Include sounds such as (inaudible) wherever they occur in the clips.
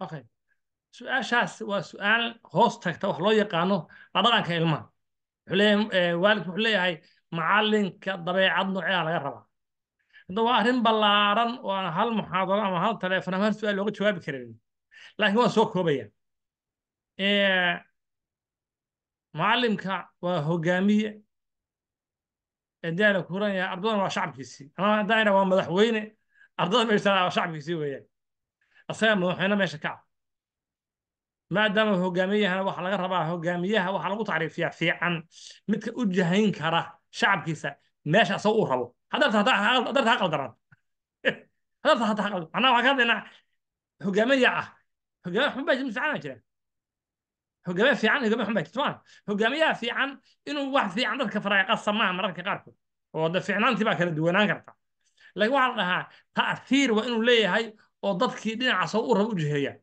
okay su-aashaas waa su-aal hoos tagta wax loo yaqaano la dhaqanka ilmaha eh, waalidku wuxuu leeyahay macalinka dabeecad noocea laga rabaa hadda waa arrin ballaaran oo aan hal muxaadaro ama hal taleefon ama hal su-aal looga jawaabi karin laakiin waan soo koobaya eh, macalimka waa hogaamiye adaan la kuranaya ardadana waa shacabkiisii ama adaan waa madaxweyne ardada meesha waa shacabkiisii weeyaan asaga madaxweyne meesha ka kaca maadaama hogaamiyahana waxaa laga rabaa hogaamiyaha waxaa lagu tacriifiyaa fiican midka u jahayn kara shacabkiisa meesha asaga uu rabo hadarta ha qaldaran hadarta hata ha manaa waxaa ka hadlaynaa hogaamiya ah hogaamiya xun baa fiican baa jira hogaamiya fiican hogaamiya xun baa jirta maa hogaamiyaha fiican inuu wax fiican dadka faraya qasa maaha mararka qaarkood oo de fiicnaantii baa kala duwanaan karta laakiin waxaa la dhahaa ta'thiir waa inuu leeyahay oo dadkii dhinacaasoo u raba u jiheeyaa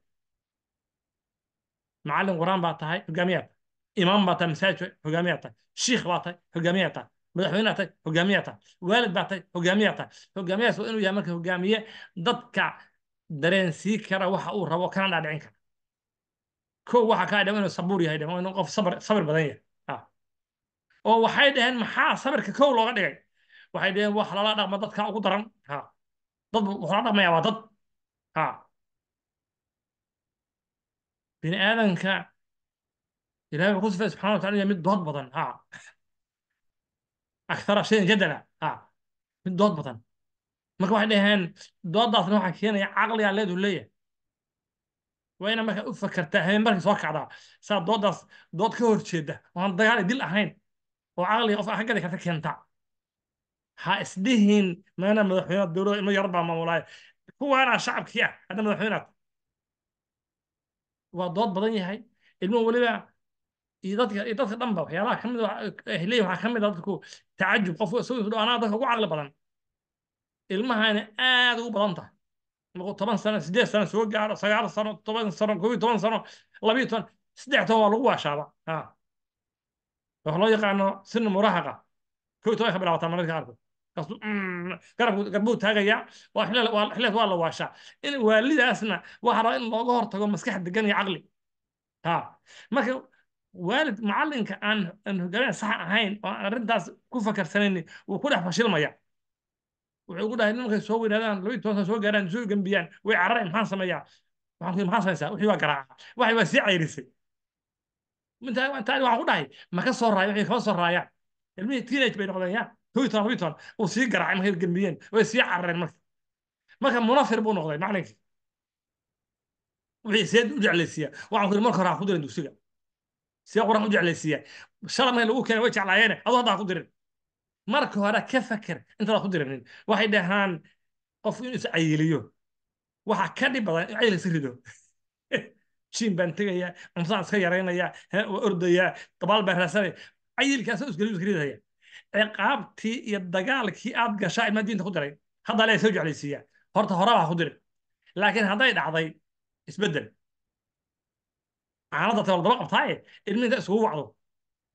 macallin quraan baa tahay hogaamiyaa tahay imaam baa tahay masaajid hogaamiyaa tahay shiikh baa tahay hogaamiyaa tahay madaxweyneha tahay hogaamiyaa tahay waalid baa tahay hogaamiyaa tahay hogaamiyahaas waa inuu yahay marka hogaamiye dadka dareensii kara waxa uu rabo kana dhaadhicin kara ko waxa kaa dhama inuu sabuur yahay dhama inuu qof sabr sabir badan yahay ah. oo waxay dhaheen maxaa sabirka kow looga dhigay waxay dhaheen wax lala dhaqma dadka ugu daran ah. dad wax la dhaqmayaa waa dad a bini aadamka ilahay wuxuu ku sifay subxana watala ina mid dood badan a akthara shayin jadala a mid dood badan marka waxay dhaheen doodaasna waxaa keenaya caqliga leedu leeyahay waa ina markaa u fakartaa habeenbarkii soo kacdaa saa doodaas dood ka horjeeda oaan dagaal dil ahayn oo caqliga qof xaggada karta keenta ha isdhihin maana madaxweynaha dowladda ilmo yarbaa maamulaayo هو انا شعب كيا هذا اللي حنا وضد بدني هاي المهم ولا يضد يضد ضمبا يا الله كم اهلي وها كم ضدكو تعجب قفوا سوي انا ضدك آه هو عقل بدن المها انا ادو بدن طبعا سنه سد سنه سوق قاعد صغار آه. سنه طبعا سنه كوي طبعا سنه لبيتون سد تو لو واشابا ها وخلو يقانو سن مراهقه كوي تو خبر على تمرك عارفه Mm. Mm, garbuu taagaya xileed waa la waashaa waalidaasna waxaa rabaa in looga hortago maskax degan iyo caqli marka waalid macalinka aan hogaamin sax ahayn oo aan arrintaas ku fakarsanaynin wuu ku dhex fashilmaya wuxuu ku dhahay nimankay soo weynaadaan labi toban sana soo gaaraan soo gembiyaan way carareen maxaan sameeyaa maxaan kuyi maxaan samaysaa wixii waa garaaca waxay waa sii cayrisay mintaani waxaan ku dhahay ma ka soo raaya waxay kama soo raayaan ilmihii teenage bay noqdeen yaa huyton huyton uu sii garaacay markay gelmiyeen way sii carareen marka marka munafir buu noqday maclinkii wixii seed u jeclaysiiya waxaan ku yidhi marka hore ha ku dirin dugsiga see qur u jeclaysiiya shala lagu keenay way jeclaayeene aduu hadda ku dirin marka hore ka faker intaad ku dirinin waxay dhahaan qof inuu is cayiliyo waxa ka dhib badan in cayil is rido (laughs) jiin baan tegaya cumsadaan iska yaraynaya ordayaa dabaal baan raasanaya cayilkaas isgeliyu isridaya ciqaabtii iyo dagaalkii aad gashaa ilmaa diinta ku diray hadda lee soo jeclaysiiya horta horaba ha ku dirin laakiin hadday dhacday isbeddel aanada tawal daba qabtaaye ilmihinta isugu wacdo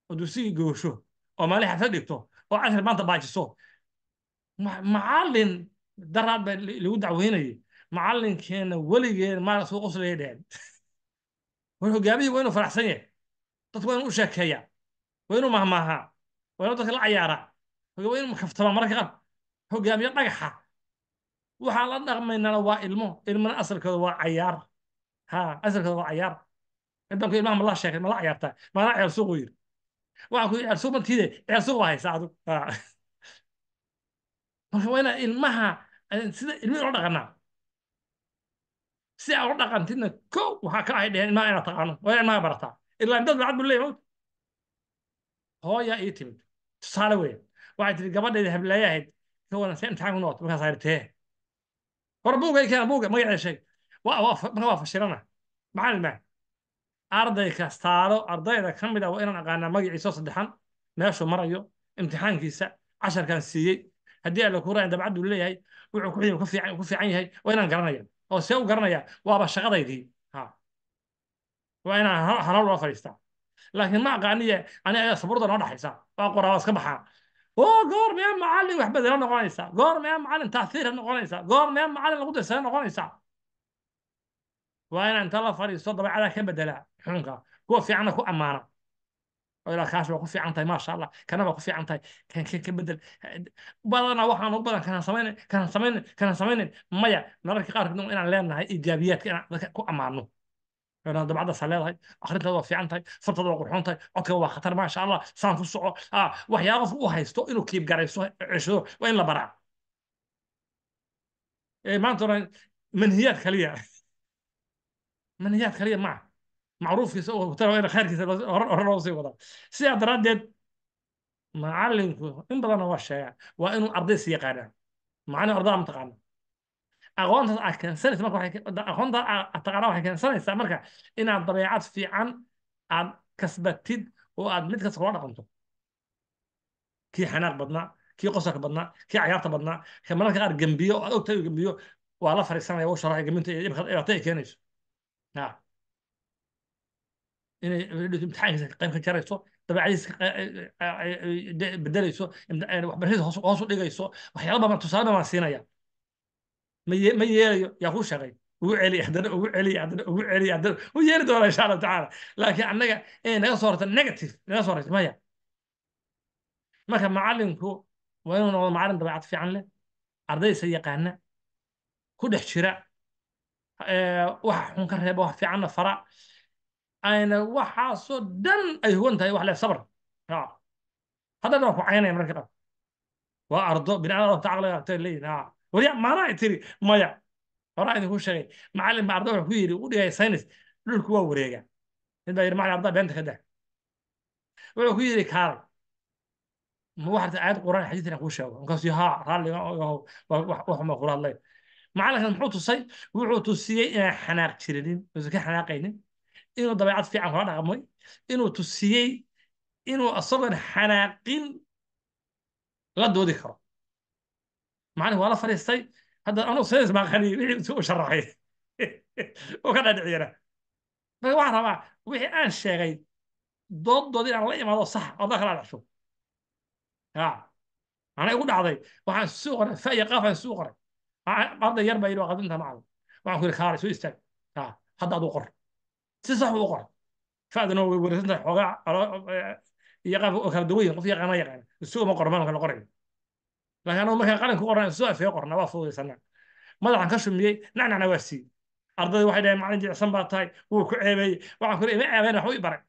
oo dugsigii goosho oo maalin xabsa dhigto oo cashir maanta baajiso macallin daraad baa lagu dacweynayay macallinkeenna weligeen maal isuu qoslaya dheheen (laughs) war hogaamiyii waa inuu faraxsan yahay dadku waa inuu u sheekeeya waa inuu mahmaahaa waa dadka la cayaara waa kaftama mararka qaar hogaamiye dhagaxa waxaa la dhaqmaynana waa ilmo ilmana asalkooda waa cayaar ha asalkooda waa cayaar cidanku ilmaha mala sheegay mala cayaartaa maana ceersuuquu yiri waxaan ku yidhi ceersuuq mantiide ceersuuq waa haysa adug marka waa inaa ilmaha sida ilmihi ula dhaqanaa si aad ula dhaqantidna ko waxaa ka ahay dheheen ilmaha inaad taqaano waa inaad ilmaha barataa ilaa dad lacag buu leeyahay hooyaa ii timid tusaale weyn waxay tii gabadheeda hablaaye ahayd imtixaanku noqoto markaas artee hor buugay keena buuga magaceeda sheeg marka waa fashilana macallin arday kastaalo ardayda ka mid ah waa inaan aqaanaa magaciisa saddexan meeshuu marayo imtixaankiisa casharkan siiyey haddii aan la ku raayin dabcaddu leeyahay wuxuu ku xidhi ku fiican yahay waa inaan garanaya oo see u garanaya waaba shaqadaydii ha waa inaan hanol ula fadhiistaa laakiin ma aqaaniye ani ayaa sabuurda noo dhaxaysa waa qoraa waa iska baxaa oo goor mea macallin wax noqonaysa goor mea macallin taathiira noqonaysa goor mea macallin lagu dirsada noqonaysa waa inaan inta la fadhiisto dabeecada ka bedela xunka kuwa fiicana ku ammaana oo ilaa ku fiican tahay maasha allah kana waa ku fiican tahay ka bedel badanaa waxaan u badan kanaan samaynin kanaan samaynin kanaan samaynin maya mararka qaarkood inaan leenahay ijaabiyaadka inaan dadka ku ammaano dabcadaas leedahay arinteeda waa fiican tahay farteeda waa qurxoon tahay codkeeda waa khatar maasha allah saan ku soco waxyaaba qofku u haysto inuu kiibgarayso ceshado waa in la baraa maanta oran manhiyaad kaliya manhiyaad kaliya maaha macruufkiisa khayrkiisa hore loo sii wadaa sidaa daraaddeed macallinku in badanna waa sheegaa waa inuu arday sii yaqaanaa macallin ardaa mataqaana aqoontaas aad keensanaysa marka aqoonta aad taqaanaa waxay keensanaysaa marka inaad dabeecad fiican aad kasbatid oo aad mid kasta kula dhaqanto kii xanaaq badnaa kii qosarka badnaa kii cayaarta badnaa ka mararka qaar gembiyo aad ogtahay gembiyo waa la fariisanaya u sharaxay gembinta dhibaato ay keenayso inay imtixaankiisa qayb ka jarayso dabeecadiisa bedelayso waxbarashadiisa hoos u dhigayso waxyaala baa tusaale baa siinaya ma yeelayo yaa ku shaqay ugu celiy haddana ugu celiy haddana ugu celiy haddana u yeeli doona insha allah tacaala laakiin annaga inay naga soo horta negative naga soo horaysa maya marka macalinku waa inuu noqdo macallin dabeecad fiican leh ardaysa yaqaana ku dhex jira waxa xun ka reeba wax fiicanna fara ayna waxaasoo dhan ay hugan tahay wax leh sabr haddana waa ku caynaya marka waa ardo bini aadam caqliga leeyihin warya ah, maanaa tiri maya horaa idinku sheegay macalin ba arda wuxuu ku yiri u dhigaya ah, saynis dhulku waa wareega mid baa yidhi macalin ardaa beenta ka daa wuxuu ku yidhi kaalay ma waxaad aayad quraan xadiidna kuu sheego inkaasu haa raalliga ah, waxuma kula hadlay macalinkan muxuu tusay wuxuu tusiyey inaan xanaaq jirinin uusan ka xanaaqaynin inuu dabeecad fiican kula dhaqmay inuu tusiyey inuu isagoon xanaaqin la doodi karo macalin waa la fadhiistay hadda anuu sidays baan qaniyey wixii intuu u sharaxay oo ka dhaadhiciyana marka waxaan rabaa wixii aan sheegay dooddoodii aan la imaado sax adna kala dhaxsho yaa macna igu dhacday waxaan suu qoray fa iyo qaafaan suu qoray arday yar baa yidhi waa qadinta macalin waxaan ku yidhi kaalay soo istaag hadda aduu qor si sax uu qoray fa'duna way wareersantahay xoogaa iyo qaabka kala duwan qof yaqaana yaqaana suu ma qoro maanka la qorayo laakiin anugu markaan qalinka u qornay sidoo iskaga qorna waa fududaysana madaxan ka shumiyey nacnacna waa siiyey ardayda waxay dhahay macalin jecsan baa tahay wuu ku ceebeeyey waxaan ku ima ceebeen wax u ibaray